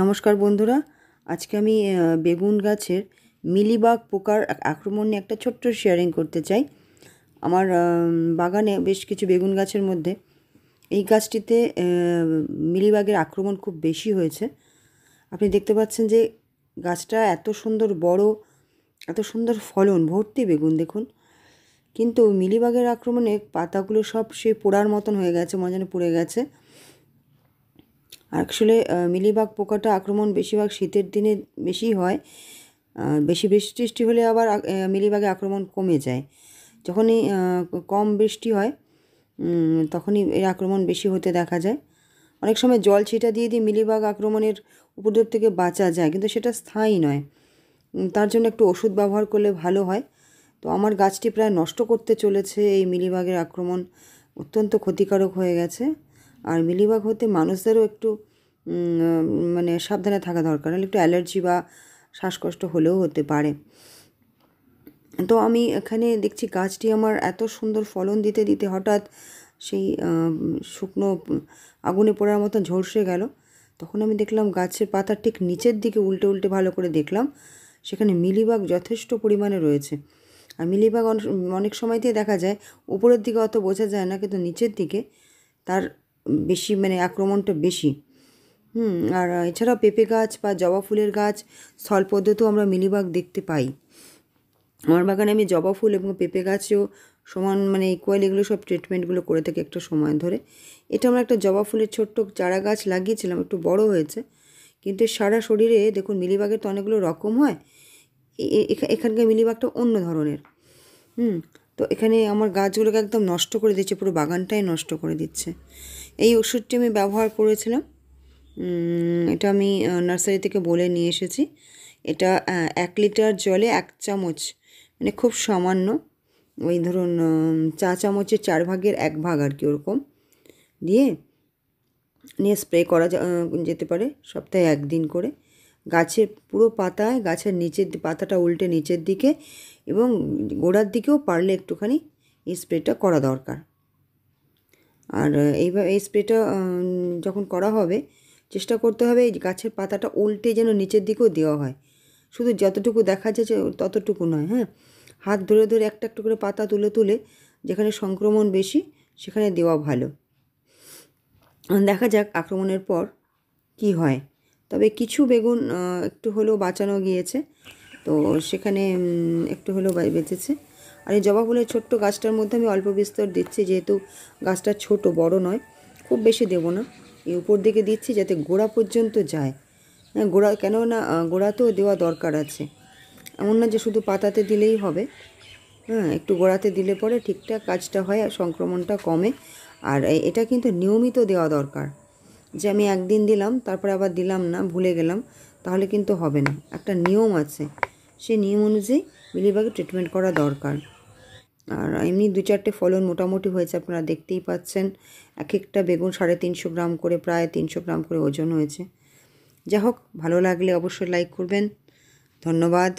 নমস্কার বন্ধুরা আজকে আমি বেগুন গাছের মিলিবাগ পোকার আক্রমণ নিয়ে একটা ছোট্ট শেয়ারিং করতে চাই আমার বাগানে বেশ কিছু বেগুন গাছের মধ্যে এই গাছটিতে মিলিবাগের আক্রমণ খুব বেশি হয়েছে আপনি দেখতে পাচ্ছেন যে গাছটা এত সুন্দর বড় এত সুন্দর ফলন ভর্তি বেগুন দেখুন কিন্তু মিলিবাগের আক্রমণে পাতাগুলো সব সে পোড়ার মতন হয়ে গেছে মজানো পুড়ে গেছে আসলে uh, মিলিবাগ পোকাটা আক্রমণ বেশিরভাগ শীতের দিনে বেশি হয় বেশি বৃষ্টি টিষ্টি হলে আবার মিলিবাগে আক্রমণ কমে যায় যখনই কম বৃষ্টি হয় তখনই এর আক্রমণ বেশি হতে দেখা যায় অনেক সময় জল ছিটা দিয়ে দিয়ে মিলিবাগ আক্রমণের উপদ্রব থেকে বাঁচা যায় কিন্তু সেটা স্থায়ী নয় তার জন্য একটু ওষুধ ব্যবহার করলে ভালো হয় তো আমার গাছটি প্রায় নষ্ট করতে চলেছে এই মিলিবাগের আক্রমণ অত্যন্ত ক্ষতিকারক হয়ে গেছে আর মিলিবাগ হতে মানুষদেরও একটু মানে সাবধানে থাকা দরকার নাহলে একটু অ্যালার্জি বা শ্বাসকষ্ট হলেও হতে পারে তো আমি এখানে দেখছি গাছটি আমার এত সুন্দর ফলন দিতে দিতে হঠাৎ সেই শুকনো আগুনে পোড়ার মতো ঝলসে গেল তখন আমি দেখলাম গাছের পাতা ঠিক নিচের দিকে উল্টে উল্টে ভালো করে দেখলাম সেখানে মিলিবাগ যথেষ্ট পরিমাণে রয়েছে আর মিলিবাগ অনেক সময়তেই দেখা যায় উপরের দিকে অত বোঝা যায় না কিন্তু নিচের দিকে তার বেশি মানে আক্রমণটা বেশি হুম আর এছাড়া পেঁপে গাছ বা জবা ফুলের গাছ স্থলপদ্ধতিও আমরা মিলিবাগ দেখতে পাই আমার বাগানে আমি জবা ফুল এবং পেঁপে গাছেও সমান মানে ইকুয়াল এগুলো সব ট্রিটমেন্টগুলো করে থাকি একটা সময় ধরে এটা আমরা একটা জবা ফুলের ছোট্ট চারা গাছ লাগিয়েছিলাম একটু বড় হয়েছে কিন্তু সারা শরীরে দেখুন মিলিবাগের তো অনেকগুলো রকম হয় এখানকার মিলিবাগটা অন্য ধরনের হুম তো এখানে আমার গাছগুলোকে একদম নষ্ট করে দিচ্ছে পুরো বাগানটাই নষ্ট করে দিচ্ছে এই ওষুধটি আমি ব্যবহার করেছিলাম এটা আমি নার্সারি থেকে বলে নিয়ে এসেছি এটা এক লিটার জলে এক চামচ মানে খুব সামান্য ওই ধরুন চা চামচের চার ভাগের এক ভাগ আর কি ওরকম দিয়ে নিয়ে স্প্রে করা যেতে পারে সপ্তাহে একদিন করে গাছের পুরো পাতায় গাছের নিচের পাতাটা উল্টে নিচের দিকে এবং গোড়ার দিকেও পারলে একটুখানি এই স্প্রেটা করা দরকার আর এইভাবে এই স্প্রেটা যখন করা হবে চেষ্টা করতে হবে এই গাছের পাতাটা উল্টে যেন নিচের দিকেও দেওয়া হয় শুধু যতটুকু দেখা যাচ্ছে ততটুকু নয় হ্যাঁ হাত ধরে ধরে একটা একটু করে পাতা তুলে তুলে যেখানে সংক্রমণ বেশি সেখানে দেওয়া ভালো দেখা যাক আক্রমণের পর কি হয় তবে কিছু বেগুন একটু হলেও বাঁচানো গিয়েছে তো সেখানে একটু হলেও বেঁচেছে আর এই জবা ফুলের ছোট্ট গাছটার মধ্যে আমি অল্প বিস্তর দিচ্ছি যেহেতু গাছটা ছোট বড় নয় খুব বেশি দেব না এই উপর দিকে দিচ্ছি যাতে গোড়া পর্যন্ত যায় হ্যাঁ গোড়া কেননা গোড়াতেও দেওয়া দরকার আছে এমন না যে শুধু পাতাতে দিলেই হবে হ্যাঁ একটু গোড়াতে দিলে পরে ঠিকঠাক কাজটা হয় আর সংক্রমণটা কমে আর এটা কিন্তু নিয়মিত দেওয়া দরকার যে আমি একদিন দিলাম তারপরে আবার দিলাম না ভুলে গেলাম তাহলে কিন্তু হবে না একটা নিয়ম আছে সেই নিয়ম অনুযায়ী মিলিবাগে ট্রিটমেন্ট করা দরকার আর এমনি দু চারটে ফলন মোটামুটি হয়েছে আপনারা দেখতেই পাচ্ছেন এক একটা বেগুন সাড়ে তিনশো গ্রাম করে প্রায় তিনশো গ্রাম করে ওজন হয়েছে যাই হোক ভালো লাগলে অবশ্যই লাইক করবেন ধন্যবাদ